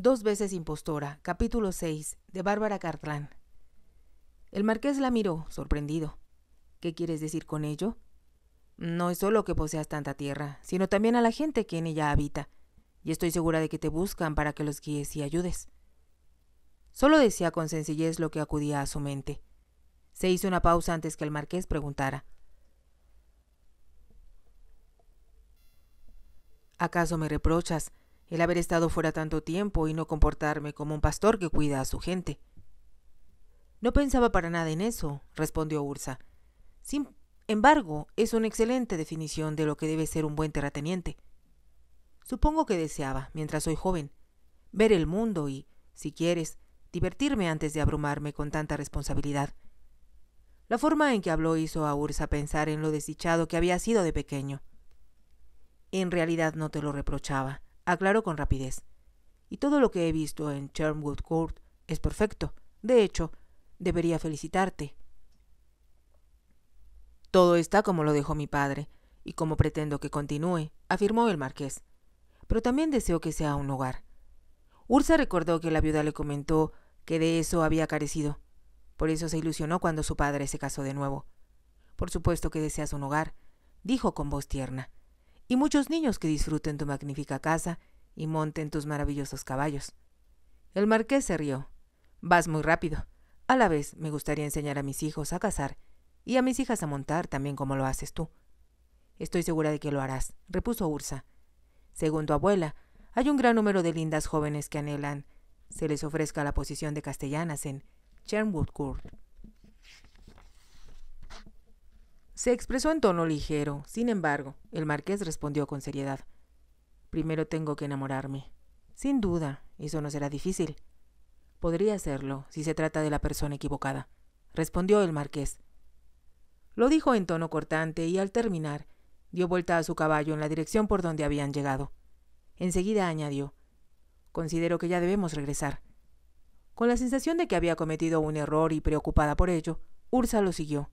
Dos veces impostora, capítulo 6, de Bárbara Cartlán. El marqués la miró, sorprendido. ¿Qué quieres decir con ello? No es solo que poseas tanta tierra, sino también a la gente que en ella habita, y estoy segura de que te buscan para que los guíes y ayudes. Solo decía con sencillez lo que acudía a su mente. Se hizo una pausa antes que el marqués preguntara. ¿Acaso me reprochas el haber estado fuera tanto tiempo y no comportarme como un pastor que cuida a su gente. No pensaba para nada en eso, respondió Ursa. Sin embargo, es una excelente definición de lo que debe ser un buen terrateniente. Supongo que deseaba, mientras soy joven, ver el mundo y, si quieres, divertirme antes de abrumarme con tanta responsabilidad. La forma en que habló hizo a Ursa pensar en lo desdichado que había sido de pequeño. En realidad no te lo reprochaba aclaró con rapidez. Y todo lo que he visto en chernwood Court es perfecto. De hecho, debería felicitarte. Todo está como lo dejó mi padre, y como pretendo que continúe, afirmó el marqués. Pero también deseo que sea un hogar. Ursa recordó que la viuda le comentó que de eso había carecido. Por eso se ilusionó cuando su padre se casó de nuevo. Por supuesto que deseas un hogar, dijo con voz tierna y muchos niños que disfruten tu magnífica casa y monten tus maravillosos caballos. El marqués se rió. Vas muy rápido. A la vez me gustaría enseñar a mis hijos a cazar y a mis hijas a montar también como lo haces tú. Estoy segura de que lo harás, repuso Ursa. Según tu abuela, hay un gran número de lindas jóvenes que anhelan se les ofrezca la posición de castellanas en Chernwood Court. Se expresó en tono ligero. Sin embargo, el marqués respondió con seriedad. Primero tengo que enamorarme. Sin duda, eso no será difícil. Podría hacerlo si se trata de la persona equivocada, respondió el marqués. Lo dijo en tono cortante y al terminar, dio vuelta a su caballo en la dirección por donde habían llegado. Enseguida añadió, Considero que ya debemos regresar. Con la sensación de que había cometido un error y preocupada por ello, Ursa lo siguió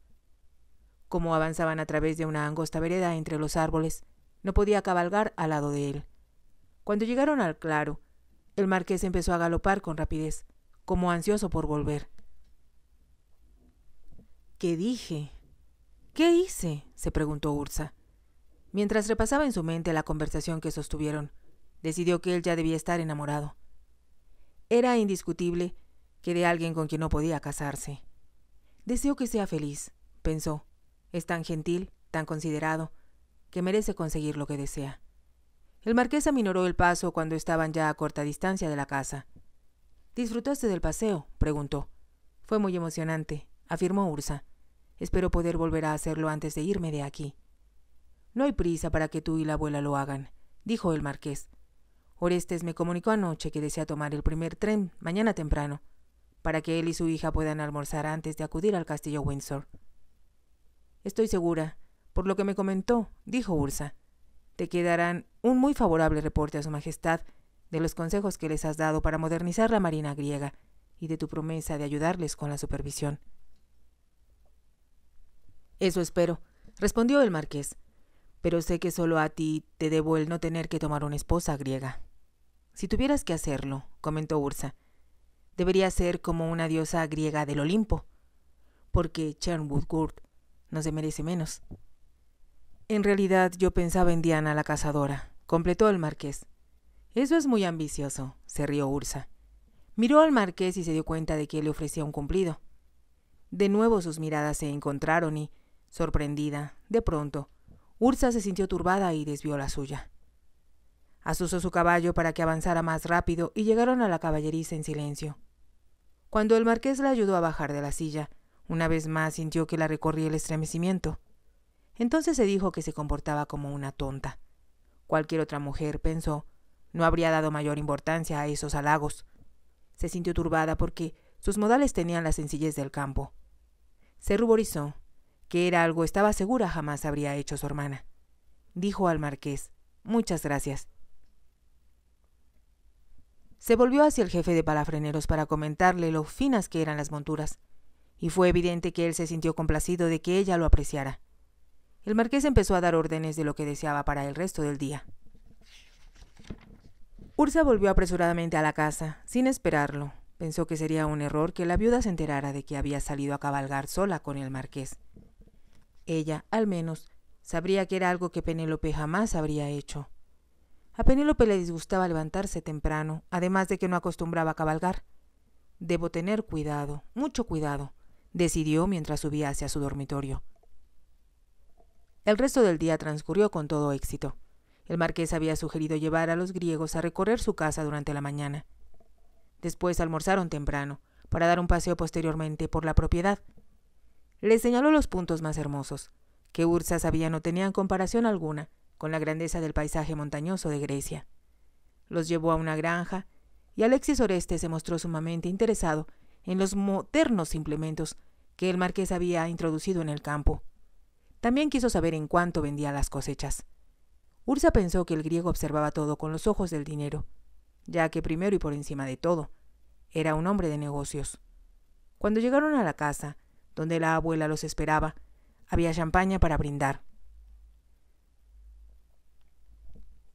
como avanzaban a través de una angosta vereda entre los árboles. No podía cabalgar al lado de él. Cuando llegaron al claro, el marqués empezó a galopar con rapidez, como ansioso por volver. ¿Qué dije? ¿Qué hice? se preguntó Ursa. Mientras repasaba en su mente la conversación que sostuvieron, decidió que él ya debía estar enamorado. Era indiscutible que de alguien con quien no podía casarse. Deseo que sea feliz, pensó, es tan gentil, tan considerado, que merece conseguir lo que desea. El marqués aminoró el paso cuando estaban ya a corta distancia de la casa. ¿Disfrutaste del paseo? preguntó. Fue muy emocionante, afirmó Ursa. Espero poder volver a hacerlo antes de irme de aquí. No hay prisa para que tú y la abuela lo hagan, dijo el marqués. Orestes me comunicó anoche que desea tomar el primer tren mañana temprano, para que él y su hija puedan almorzar antes de acudir al castillo Windsor. Estoy segura. Por lo que me comentó, dijo Ursa, te quedarán un muy favorable reporte a Su Majestad de los consejos que les has dado para modernizar la Marina griega y de tu promesa de ayudarles con la supervisión. Eso espero, respondió el marqués, pero sé que solo a ti te debo el no tener que tomar una esposa griega. Si tuvieras que hacerlo, comentó Ursa, debería ser como una diosa griega del Olimpo, porque Chernwood no se merece menos. En realidad yo pensaba en Diana la cazadora, completó el marqués. Eso es muy ambicioso, se rió Ursa. Miró al marqués y se dio cuenta de que le ofrecía un cumplido. De nuevo sus miradas se encontraron y, sorprendida, de pronto, Ursa se sintió turbada y desvió la suya. Asusó su caballo para que avanzara más rápido y llegaron a la caballeriza en silencio. Cuando el marqués la ayudó a bajar de la silla, una vez más sintió que la recorría el estremecimiento. Entonces se dijo que se comportaba como una tonta. Cualquier otra mujer, pensó, no habría dado mayor importancia a esos halagos. Se sintió turbada porque sus modales tenían la sencillez del campo. Se ruborizó, que era algo estaba segura jamás habría hecho su hermana. Dijo al marqués, muchas gracias. Se volvió hacia el jefe de palafreneros para comentarle lo finas que eran las monturas y fue evidente que él se sintió complacido de que ella lo apreciara. El marqués empezó a dar órdenes de lo que deseaba para el resto del día. Ursa volvió apresuradamente a la casa, sin esperarlo. Pensó que sería un error que la viuda se enterara de que había salido a cabalgar sola con el marqués. Ella, al menos, sabría que era algo que Penélope jamás habría hecho. A Penélope le disgustaba levantarse temprano, además de que no acostumbraba a cabalgar. Debo tener cuidado, mucho cuidado decidió mientras subía hacia su dormitorio. El resto del día transcurrió con todo éxito. El marqués había sugerido llevar a los griegos a recorrer su casa durante la mañana. Después almorzaron temprano, para dar un paseo posteriormente por la propiedad. Les señaló los puntos más hermosos, que Ursa sabía no tenían comparación alguna con la grandeza del paisaje montañoso de Grecia. Los llevó a una granja, y Alexis Oreste se mostró sumamente interesado en los modernos implementos que el marqués había introducido en el campo. También quiso saber en cuánto vendía las cosechas. Ursa pensó que el griego observaba todo con los ojos del dinero, ya que primero y por encima de todo, era un hombre de negocios. Cuando llegaron a la casa, donde la abuela los esperaba, había champaña para brindar.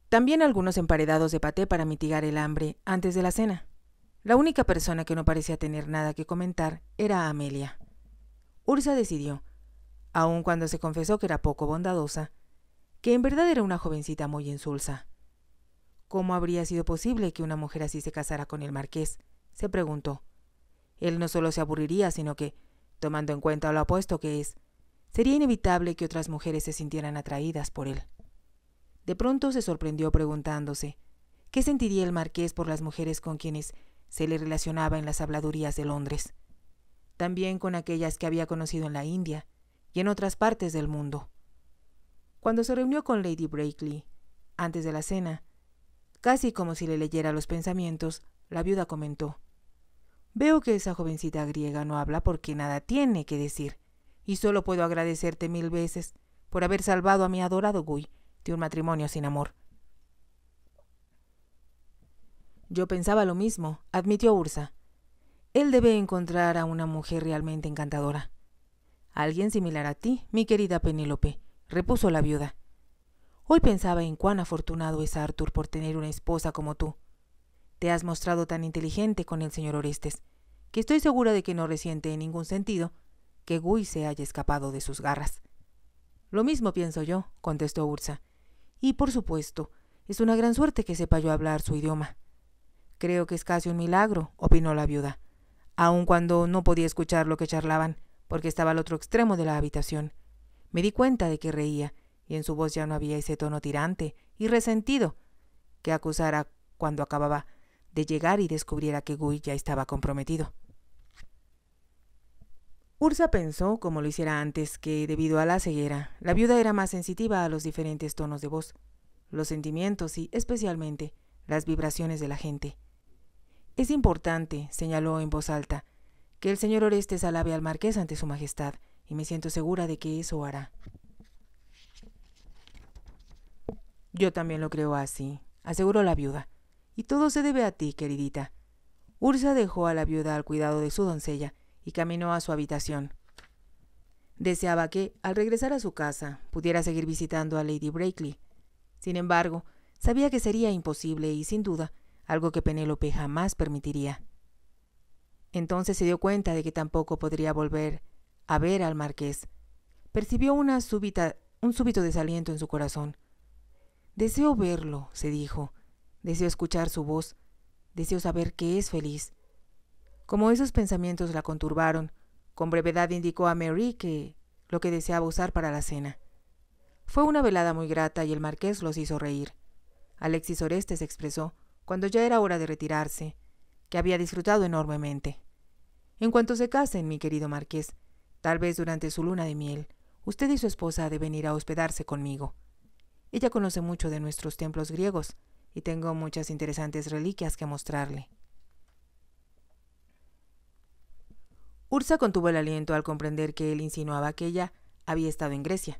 También algunos emparedados de paté para mitigar el hambre antes de la cena. La única persona que no parecía tener nada que comentar era Amelia. Ursa decidió, aun cuando se confesó que era poco bondadosa, que en verdad era una jovencita muy insulsa. ¿Cómo habría sido posible que una mujer así se casara con el marqués? se preguntó. Él no solo se aburriría, sino que, tomando en cuenta lo apuesto que es, sería inevitable que otras mujeres se sintieran atraídas por él. De pronto se sorprendió preguntándose, ¿qué sentiría el marqués por las mujeres con quienes se le relacionaba en las habladurías de Londres, también con aquellas que había conocido en la India y en otras partes del mundo. Cuando se reunió con Lady Breakley, antes de la cena, casi como si le leyera los pensamientos, la viuda comentó Veo que esa jovencita griega no habla porque nada tiene que decir, y solo puedo agradecerte mil veces por haber salvado a mi adorado Guy de un matrimonio sin amor. Yo pensaba lo mismo, admitió Ursa. Él debe encontrar a una mujer realmente encantadora. Alguien similar a ti, mi querida Penélope, repuso la viuda. Hoy pensaba en cuán afortunado es Arthur por tener una esposa como tú. Te has mostrado tan inteligente con el señor Orestes, que estoy segura de que no resiente en ningún sentido que Guy se haya escapado de sus garras. Lo mismo pienso yo, contestó Ursa. Y por supuesto, es una gran suerte que sepa yo hablar su idioma. Creo que es casi un milagro, opinó la viuda, aun cuando no podía escuchar lo que charlaban, porque estaba al otro extremo de la habitación. Me di cuenta de que reía, y en su voz ya no había ese tono tirante y resentido que acusara cuando acababa de llegar y descubriera que Guy ya estaba comprometido. Ursa pensó, como lo hiciera antes, que debido a la ceguera, la viuda era más sensitiva a los diferentes tonos de voz, los sentimientos y, especialmente, las vibraciones de la gente. Es importante, señaló en voz alta, que el señor Orestes alabe al marqués ante su majestad, y me siento segura de que eso hará. Yo también lo creo así, aseguró la viuda. Y todo se debe a ti, queridita. Ursa dejó a la viuda al cuidado de su doncella y caminó a su habitación. Deseaba que, al regresar a su casa, pudiera seguir visitando a Lady Breakley. Sin embargo, sabía que sería imposible y, sin duda, algo que Penélope jamás permitiría. Entonces se dio cuenta de que tampoco podría volver a ver al marqués. Percibió una súbita, un súbito desaliento en su corazón. Deseo verlo, se dijo. Deseo escuchar su voz. Deseo saber que es feliz. Como esos pensamientos la conturbaron, con brevedad indicó a Mary que lo que deseaba usar para la cena. Fue una velada muy grata y el marqués los hizo reír. Alexis Oreste se expresó cuando ya era hora de retirarse, que había disfrutado enormemente. En cuanto se casen, mi querido marqués, tal vez durante su luna de miel, usted y su esposa deben ir a hospedarse conmigo. Ella conoce mucho de nuestros templos griegos, y tengo muchas interesantes reliquias que mostrarle. Ursa contuvo el aliento al comprender que él insinuaba que ella había estado en Grecia.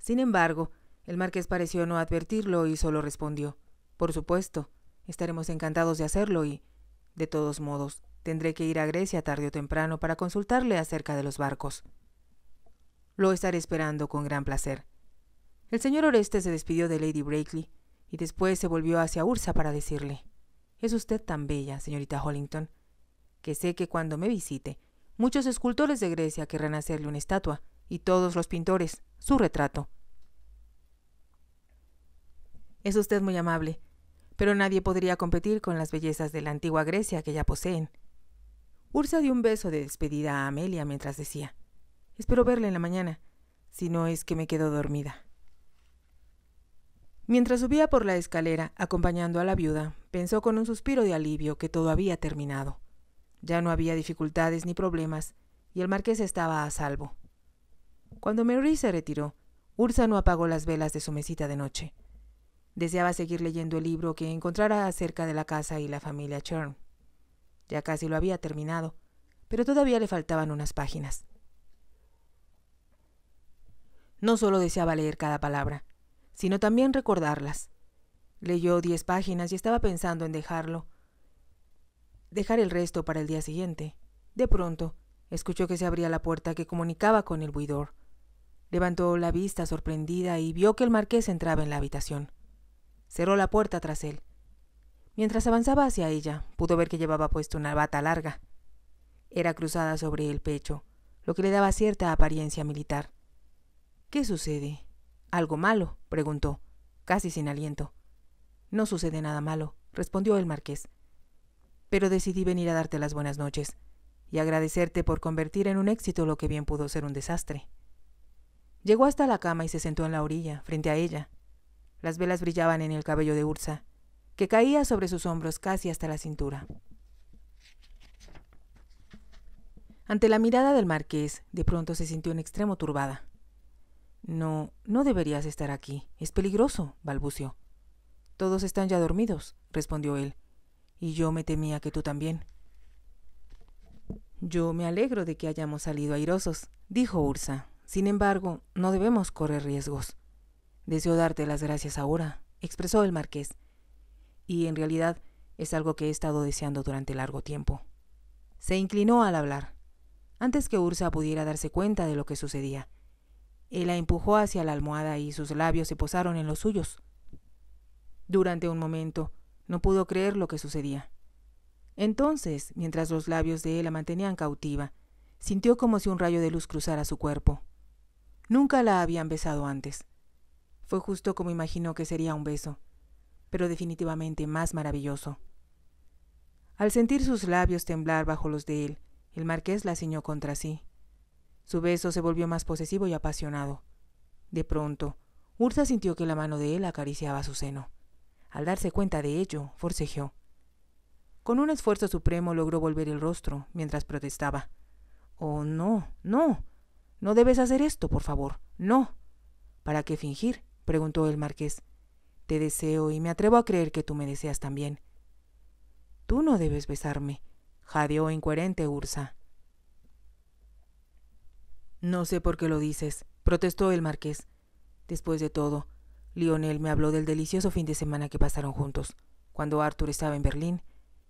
Sin embargo, el marqués pareció no advertirlo y solo respondió, Por supuesto, Estaremos encantados de hacerlo y, de todos modos, tendré que ir a Grecia tarde o temprano para consultarle acerca de los barcos. Lo estaré esperando con gran placer. El señor Oreste se despidió de Lady Brakely y después se volvió hacia Ursa para decirle: Es usted tan bella, señorita Hollington, que sé que cuando me visite, muchos escultores de Grecia querrán hacerle una estatua y todos los pintores su retrato. Es usted muy amable, pero nadie podría competir con las bellezas de la antigua Grecia que ya poseen. Ursa dio un beso de despedida a Amelia mientras decía, Espero verla en la mañana, si no es que me quedo dormida. Mientras subía por la escalera, acompañando a la viuda, pensó con un suspiro de alivio que todo había terminado. Ya no había dificultades ni problemas, y el marqués estaba a salvo. Cuando Mary se retiró, Ursa no apagó las velas de su mesita de noche. Deseaba seguir leyendo el libro que encontrara acerca de la casa y la familia Chern Ya casi lo había terminado, pero todavía le faltaban unas páginas. No solo deseaba leer cada palabra, sino también recordarlas. Leyó diez páginas y estaba pensando en dejarlo, dejar el resto para el día siguiente. De pronto, escuchó que se abría la puerta que comunicaba con el buidor. Levantó la vista sorprendida y vio que el marqués entraba en la habitación. Cerró la puerta tras él. Mientras avanzaba hacia ella, pudo ver que llevaba puesto una bata larga. Era cruzada sobre el pecho, lo que le daba cierta apariencia militar. ¿Qué sucede? ¿Algo malo? preguntó, casi sin aliento. No sucede nada malo, respondió el marqués. Pero decidí venir a darte las buenas noches y agradecerte por convertir en un éxito lo que bien pudo ser un desastre. Llegó hasta la cama y se sentó en la orilla, frente a ella, las velas brillaban en el cabello de Ursa, que caía sobre sus hombros casi hasta la cintura. Ante la mirada del marqués, de pronto se sintió en extremo turbada. No, no deberías estar aquí. Es peligroso, balbució. Todos están ya dormidos, respondió él. Y yo me temía que tú también. Yo me alegro de que hayamos salido airosos, dijo Ursa. Sin embargo, no debemos correr riesgos. Deseo darte las gracias ahora, expresó el marqués. Y en realidad es algo que he estado deseando durante largo tiempo. Se inclinó al hablar, antes que Ursa pudiera darse cuenta de lo que sucedía. Él la empujó hacia la almohada y sus labios se posaron en los suyos. Durante un momento, no pudo creer lo que sucedía. Entonces, mientras los labios de él la mantenían cautiva, sintió como si un rayo de luz cruzara su cuerpo. Nunca la habían besado antes. Fue justo como imaginó que sería un beso, pero definitivamente más maravilloso. Al sentir sus labios temblar bajo los de él, el marqués la ciñó contra sí. Su beso se volvió más posesivo y apasionado. De pronto, Ursa sintió que la mano de él acariciaba su seno. Al darse cuenta de ello, forcejeó. Con un esfuerzo supremo logró volver el rostro mientras protestaba. Oh, no, no. No debes hacer esto, por favor. No. ¿Para qué fingir? preguntó el marqués. Te deseo y me atrevo a creer que tú me deseas también. Tú no debes besarme, jadeó incoherente Ursa. No sé por qué lo dices, protestó el marqués. Después de todo, Lionel me habló del delicioso fin de semana que pasaron juntos, cuando Arthur estaba en Berlín,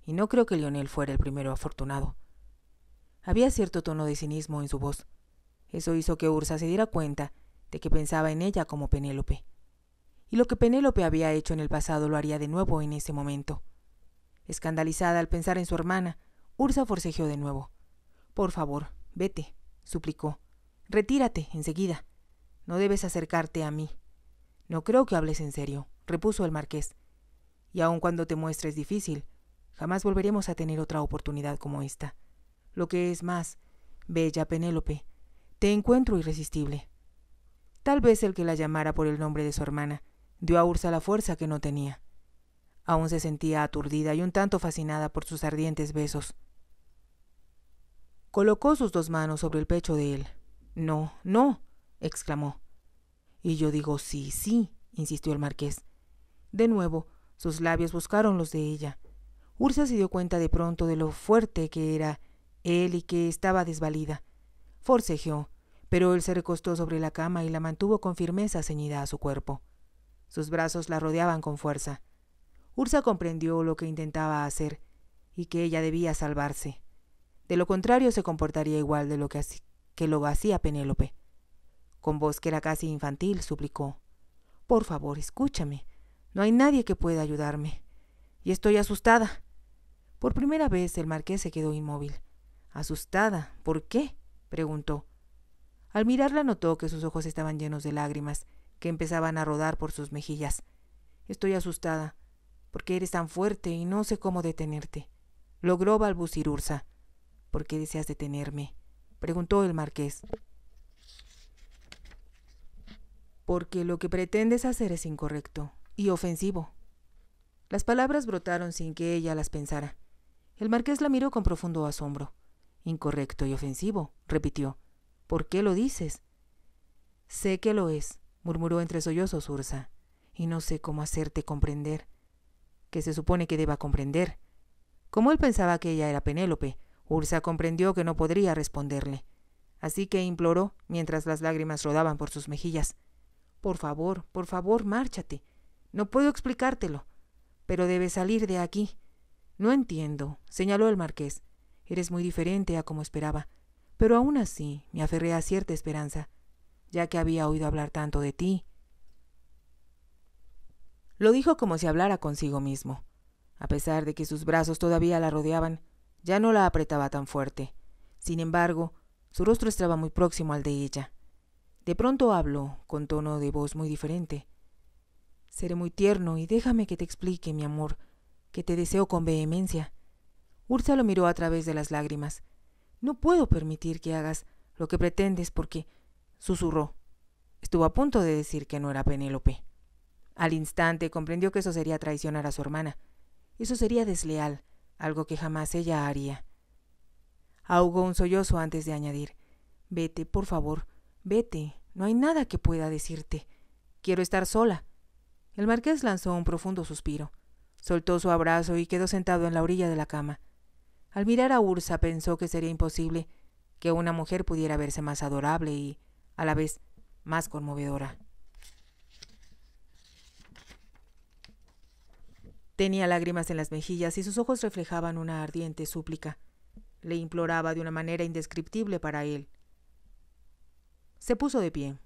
y no creo que Lionel fuera el primero afortunado. Había cierto tono de cinismo en su voz. Eso hizo que Ursa se diera cuenta de que pensaba en ella como Penélope. Y lo que Penélope había hecho en el pasado lo haría de nuevo en ese momento. Escandalizada al pensar en su hermana, Ursa forcejeó de nuevo. Por favor, vete, suplicó. Retírate enseguida. No debes acercarte a mí. No creo que hables en serio, repuso el marqués. Y aun cuando te muestres difícil, jamás volveremos a tener otra oportunidad como esta. Lo que es más, bella Penélope, te encuentro irresistible. Tal vez el que la llamara por el nombre de su hermana dio a Ursa la fuerza que no tenía. Aún se sentía aturdida y un tanto fascinada por sus ardientes besos. Colocó sus dos manos sobre el pecho de él. No, no, exclamó. Y yo digo sí, sí, insistió el marqués. De nuevo, sus labios buscaron los de ella. Ursa se dio cuenta de pronto de lo fuerte que era él y que estaba desvalida. Forcejeó, pero él se recostó sobre la cama y la mantuvo con firmeza ceñida a su cuerpo. Sus brazos la rodeaban con fuerza. Ursa comprendió lo que intentaba hacer y que ella debía salvarse. De lo contrario se comportaría igual de lo que, lo hacía Penélope. Con voz que era casi infantil, suplicó. Por favor, escúchame. No hay nadie que pueda ayudarme. Y estoy asustada. Por primera vez el marqués se quedó inmóvil. ¿Asustada? ¿Por qué? preguntó. Al mirarla notó que sus ojos estaban llenos de lágrimas, que empezaban a rodar por sus mejillas. Estoy asustada, porque eres tan fuerte y no sé cómo detenerte. Logró balbucir Ursa. ¿Por qué deseas detenerme? preguntó el marqués. Porque lo que pretendes hacer es incorrecto y ofensivo. Las palabras brotaron sin que ella las pensara. El marqués la miró con profundo asombro. Incorrecto y ofensivo, repitió. ¿Por qué lo dices? Sé que lo es, murmuró entre sollozos Ursa, y no sé cómo hacerte comprender. Que se supone que deba comprender. Como él pensaba que ella era Penélope, Ursa comprendió que no podría responderle. Así que imploró, mientras las lágrimas rodaban por sus mejillas. Por favor, por favor, márchate. No puedo explicártelo. Pero debes salir de aquí. No entiendo, señaló el marqués. Eres muy diferente a como esperaba pero aún así me aferré a cierta esperanza, ya que había oído hablar tanto de ti. Lo dijo como si hablara consigo mismo. A pesar de que sus brazos todavía la rodeaban, ya no la apretaba tan fuerte. Sin embargo, su rostro estaba muy próximo al de ella. De pronto habló, con tono de voz muy diferente. Seré muy tierno y déjame que te explique, mi amor, que te deseo con vehemencia. Ursa lo miró a través de las lágrimas, no puedo permitir que hagas lo que pretendes porque... susurró. Estuvo a punto de decir que no era Penélope. Al instante comprendió que eso sería traicionar a su hermana. Eso sería desleal, algo que jamás ella haría. Ahogó un sollozo antes de añadir. Vete, por favor, vete. No hay nada que pueda decirte. Quiero estar sola. El marqués lanzó un profundo suspiro. Soltó su abrazo y quedó sentado en la orilla de la cama. Al mirar a Ursa pensó que sería imposible que una mujer pudiera verse más adorable y, a la vez, más conmovedora. Tenía lágrimas en las mejillas y sus ojos reflejaban una ardiente súplica. Le imploraba de una manera indescriptible para él. Se puso de pie.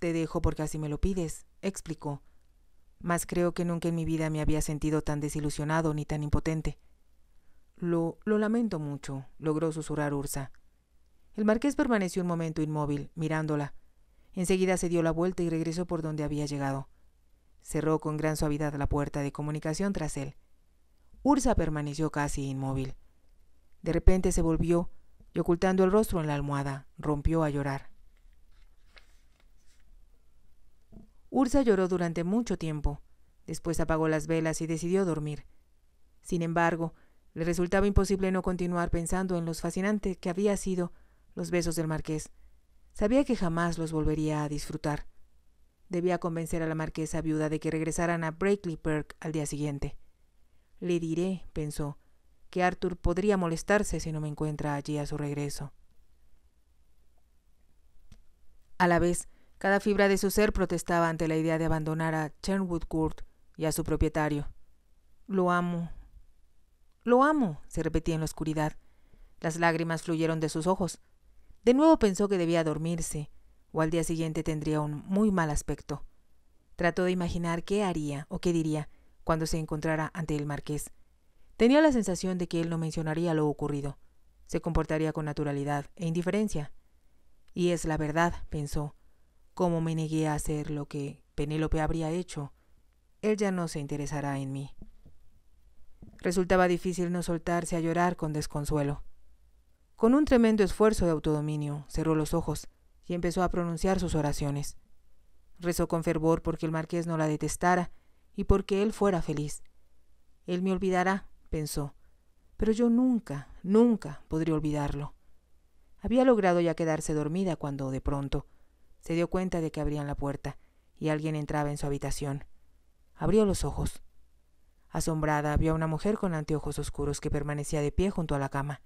Te dejo porque así me lo pides, explicó. Mas creo que nunca en mi vida me había sentido tan desilusionado ni tan impotente. Lo, lamento mucho, logró susurrar Ursa. El marqués permaneció un momento inmóvil, mirándola. Enseguida se dio la vuelta y regresó por donde había llegado. Cerró con gran suavidad la puerta de comunicación tras él. Ursa permaneció casi inmóvil. De repente se volvió y ocultando el rostro en la almohada, rompió a llorar. Ursa lloró durante mucho tiempo. Después apagó las velas y decidió dormir. Sin embargo, le resultaba imposible no continuar pensando en los fascinantes que había sido los besos del marqués. Sabía que jamás los volvería a disfrutar. Debía convencer a la marquesa viuda de que regresaran a Brakely Park al día siguiente. Le diré, pensó, que Arthur podría molestarse si no me encuentra allí a su regreso. A la vez, cada fibra de su ser protestaba ante la idea de abandonar a Chernwood Court y a su propietario. Lo amo, lo amo, se repetía en la oscuridad. Las lágrimas fluyeron de sus ojos. De nuevo pensó que debía dormirse, o al día siguiente tendría un muy mal aspecto. Trató de imaginar qué haría o qué diría cuando se encontrara ante el marqués. Tenía la sensación de que él no mencionaría lo ocurrido. Se comportaría con naturalidad e indiferencia. Y es la verdad, pensó. ¿Cómo me negué a hacer lo que Penélope habría hecho? Él ya no se interesará en mí. Resultaba difícil no soltarse a llorar con desconsuelo. Con un tremendo esfuerzo de autodominio, cerró los ojos y empezó a pronunciar sus oraciones. Rezó con fervor porque el marqués no la detestara y porque él fuera feliz. Él me olvidará, pensó, pero yo nunca, nunca podría olvidarlo. Había logrado ya quedarse dormida cuando, de pronto, se dio cuenta de que abrían la puerta y alguien entraba en su habitación. Abrió los ojos. Asombrada, vio a una mujer con anteojos oscuros que permanecía de pie junto a la cama.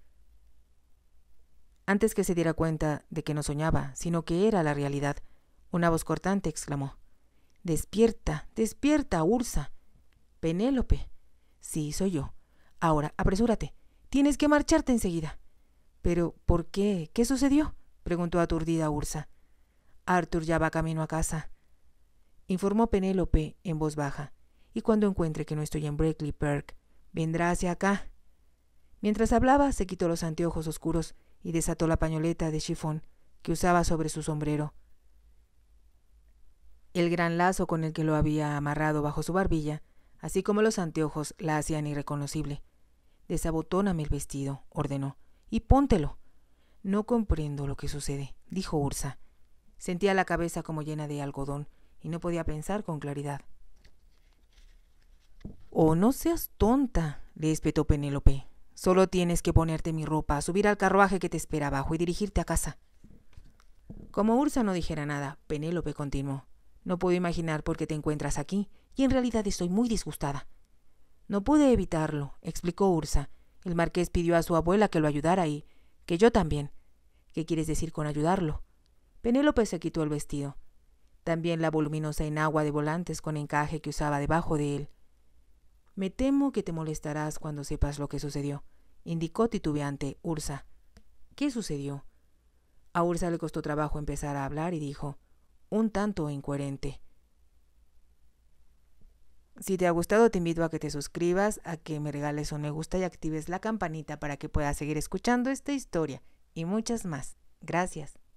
Antes que se diera cuenta de que no soñaba, sino que era la realidad, una voz cortante exclamó Despierta, despierta, Ursa. Penélope. Sí, soy yo. Ahora, apresúrate. Tienes que marcharte enseguida. Pero, ¿por qué? ¿Qué sucedió? preguntó aturdida Ursa. Arthur ya va camino a casa informó Penélope en voz baja y cuando encuentre que no estoy en Breakley Park, vendrá hacia acá. Mientras hablaba, se quitó los anteojos oscuros y desató la pañoleta de chifón que usaba sobre su sombrero. El gran lazo con el que lo había amarrado bajo su barbilla, así como los anteojos, la hacían irreconocible. Desabotóname el vestido, ordenó, y póntelo. No comprendo lo que sucede, dijo Ursa. Sentía la cabeza como llena de algodón y no podía pensar con claridad. Oh, no seas tonta, le espetó Penélope. Solo tienes que ponerte mi ropa, subir al carruaje que te espera abajo y dirigirte a casa. Como Ursa no dijera nada, Penélope continuó. No puedo imaginar por qué te encuentras aquí, y en realidad estoy muy disgustada. No pude evitarlo, explicó Ursa. El marqués pidió a su abuela que lo ayudara y que yo también. ¿Qué quieres decir con ayudarlo? Penélope se quitó el vestido, también la voluminosa enagua de volantes con encaje que usaba debajo de él. Me temo que te molestarás cuando sepas lo que sucedió, indicó titubeante Ursa. ¿Qué sucedió? A Ursa le costó trabajo empezar a hablar y dijo, un tanto incoherente. Si te ha gustado, te invito a que te suscribas, a que me regales un me gusta y actives la campanita para que puedas seguir escuchando esta historia y muchas más. Gracias.